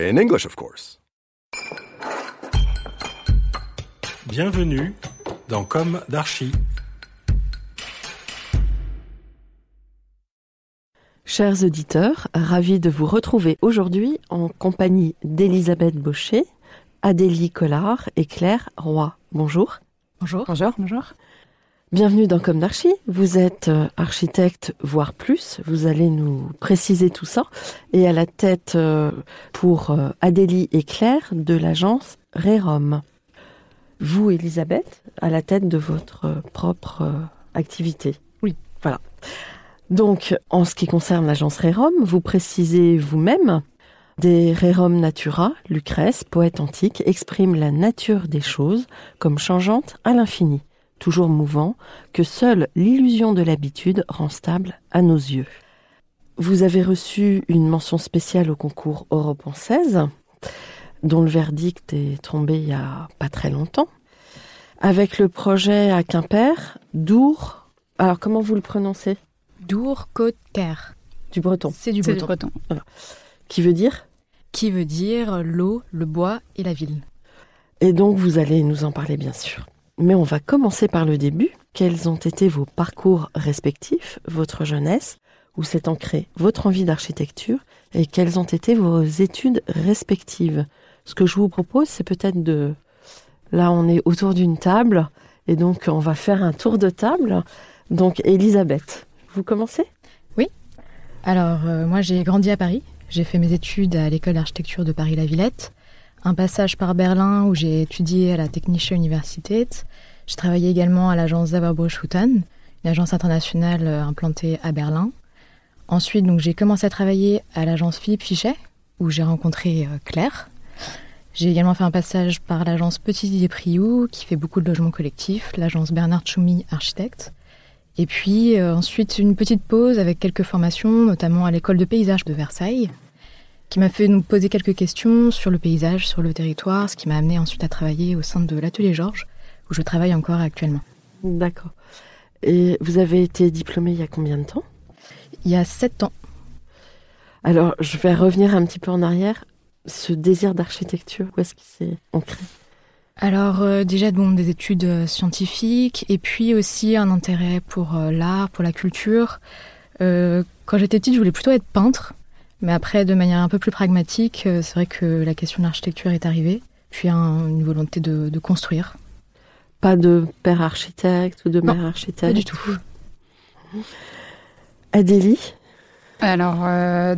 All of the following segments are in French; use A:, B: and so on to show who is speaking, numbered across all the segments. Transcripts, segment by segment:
A: In English, of course.
B: Bienvenue dans Comme d'Archi.
A: Chers auditeurs, ravis de vous retrouver aujourd'hui en compagnie d'Elisabeth Baucher, Adélie Collard et Claire Roy. Bonjour. Bonjour. Bonjour. Bonjour. Bienvenue dans Comme d'Archie. Vous êtes euh, architecte, voire plus. Vous allez nous préciser tout ça. Et à la tête euh, pour euh, Adélie et Claire de l'agence Rerom. Vous, Elisabeth, à la tête de votre propre activité. Oui. Voilà. Donc, en ce qui concerne l'agence Rerom, vous précisez vous-même des Rerum Natura, Lucrèce, poète antique, exprime la nature des choses comme changeante à l'infini toujours mouvant, que seule l'illusion de l'habitude rend stable à nos yeux. Vous avez reçu une mention spéciale au concours Europe 16, dont le verdict est tombé il y a pas très longtemps, avec le projet à Quimper, Dour. Alors comment vous le prononcez Dour Côte Du breton. C'est du breton. Qui veut dire Qui veut dire l'eau, le bois et la ville. Et donc vous allez nous en parler bien sûr. Mais on va commencer par le début. Quels ont été vos parcours respectifs, votre jeunesse, où s'est ancrée votre envie d'architecture, et quelles ont été vos études respectives Ce que je vous propose, c'est peut-être de... Là, on est autour d'une table, et donc on va faire un tour de table. Donc, Elisabeth, vous
C: commencez Oui. Alors, euh, moi, j'ai grandi à Paris. J'ai fait mes études à l'école d'architecture de paris lavillette un passage par Berlin où j'ai étudié à la Technische Universität. J'ai travaillé également à l'agence Zauberbruch-Hutten, une agence internationale euh, implantée à Berlin. Ensuite, donc, j'ai commencé à travailler à l'agence Philippe Fichet, où j'ai rencontré euh, Claire. J'ai également fait un passage par l'agence Petit Didier Priou, qui fait beaucoup de logements collectifs, l'agence Bernard Choumi, architecte. Et puis euh, ensuite une petite pause avec quelques formations, notamment à l'école de paysage de Versailles, qui m'a fait nous poser quelques questions sur le paysage, sur le territoire, ce qui m'a amené ensuite à travailler au sein de l'atelier Georges, où je travaille encore actuellement. D'accord. Et vous avez été diplômée il y a combien de temps
A: Il y a sept ans. Alors, je vais revenir un petit peu en arrière.
C: Ce désir d'architecture, où est-ce qu'il s'est ancré alors euh, déjà bon, des études euh, scientifiques et puis aussi un intérêt pour euh, l'art, pour la culture. quand j'étais petite, je voulais plutôt être peintre. Mais après, de manière un peu plus pragmatique, euh, c'est vrai que la question de l'architecture est arrivée, puis une volonté de, construire.
D: Pas de père architecte ou de mère architecte Pas du tout. Adélie Alors, euh,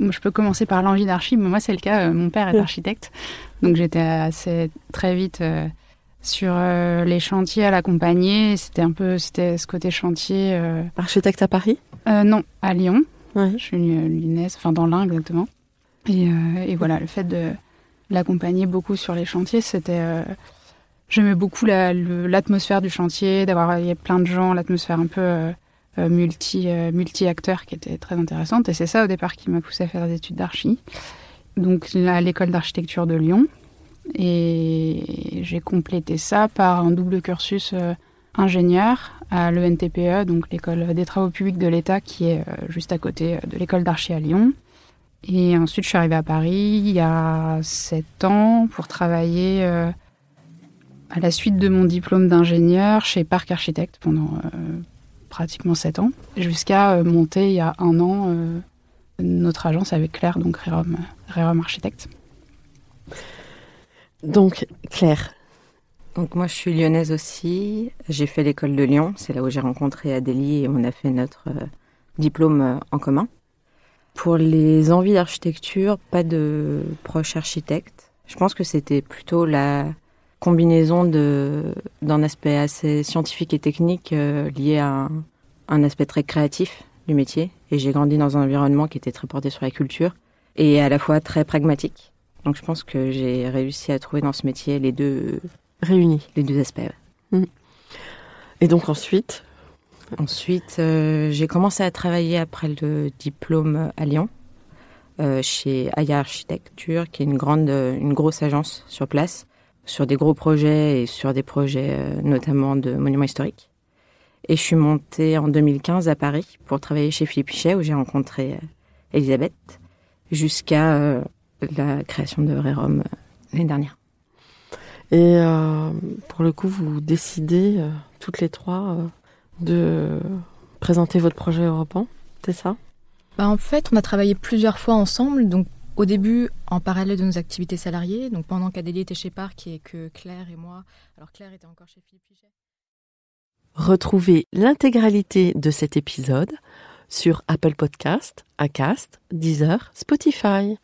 D: je peux commencer par l'envie d'archi, mais moi c'est le cas, euh, mon père est architecte, donc j'étais assez très vite sur les chantiers à l'accompagner, c'était un peu c'était ce côté chantier. Architecte à Paris Non, à Lyon, je suis lyonnaise, enfin dans l'Ain exactement. Euh, et, voilà, le fait de l'accompagner beaucoup sur les chantiers, c'était. Euh, j'aimais beaucoup l'atmosphère du chantier, d'avoir plein de gens, l'atmosphère un peu euh, multi, multi acteurs qui était très intéressante. Et c'est ça au départ qui m'a poussé à faire des études d'archi. Donc à l'école d'architecture de Lyon. Et j'ai complété ça par un double cursus ingénieur à l'ENTPE, donc l'école des travaux publics de l'État qui est euh, juste à côté euh, de l'école d'archi à Lyon. Et ensuite, je suis arrivée à Paris il y a sept ans pour travailler euh, à la suite de mon diplôme d'ingénieur chez Parc Architecte pendant pratiquement sept ans, jusqu'à monter il y a un an notre agence avec Claire, donc Rerom, Rerom Architecte. Donc Claire, donc moi je suis
B: lyonnaise aussi. J'ai fait l'école de Lyon. C'est là où j'ai rencontré Adélie et on a fait notre euh, diplôme euh, en commun. Pour les envies d'architecture, pas de proche architecte. Je pense que c'était plutôt la combinaison de d'un aspect assez scientifique et technique euh, lié à un, aspect très créatif du métier. Et j'ai grandi dans un environnement qui était très porté sur la culture et à la fois très pragmatique. Donc je pense que j'ai réussi à trouver dans ce métier les deux réunis, les deux aspects. Mmh. Et donc ensuite Ensuite, euh, j'ai commencé à travailler après le diplôme à Lyon, euh, chez Aya Architecture, qui est une grande, une grosse agence sur place, sur des gros projets et sur des projets euh, notamment de monuments historiques. Et je suis montée en 2015 à Paris pour travailler chez Philippe Pichet, où j'ai rencontré Elisabeth, jusqu'à
A: la création de Rome l'année dernière. Et euh, pour le coup, vous décidez euh, toutes les trois euh, de présenter votre projet
C: européen, c'est ça bah, En fait, on a travaillé plusieurs fois ensemble. Donc au début, en parallèle de nos activités salariées, donc pendant qu'Adélie était chez Parc et que Claire et moi, alors Claire était encore chez Philippe
A: Retrouvez l'intégralité de cet épisode sur Apple Podcast, Acast, Deezer, Spotify.